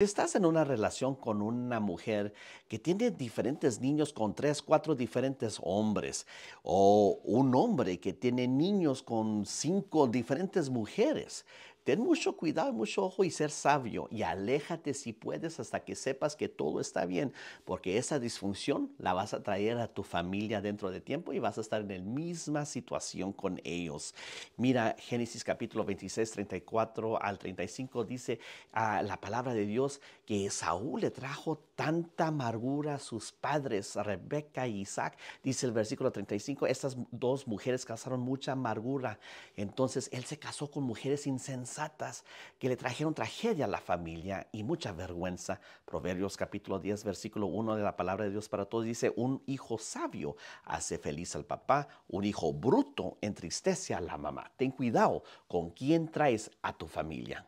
Estás en una relación con una mujer que tiene diferentes niños con tres, cuatro diferentes hombres, o un hombre que tiene niños con cinco diferentes mujeres. Ten mucho cuidado, mucho ojo y ser sabio y aléjate si puedes hasta que sepas que todo está bien, porque esa disfunción la vas a traer a tu familia dentro de tiempo y vas a estar en la misma situación con ellos. Mira Génesis capítulo 26, 34 al 35 dice ah, la palabra de Dios que Saúl le trajo tanta amargura a sus padres, Rebeca y Isaac. Dice el versículo 35, estas dos mujeres causaron mucha amargura. Entonces él se casó con mujeres insensatas que le trajeron tragedia a la familia y mucha vergüenza. Proverbios capítulo 10, versículo 1 de la palabra de Dios para todos dice, un hijo sabio hace feliz al papá, un hijo bruto entristece a la mamá. Ten cuidado con quién traes a tu familia.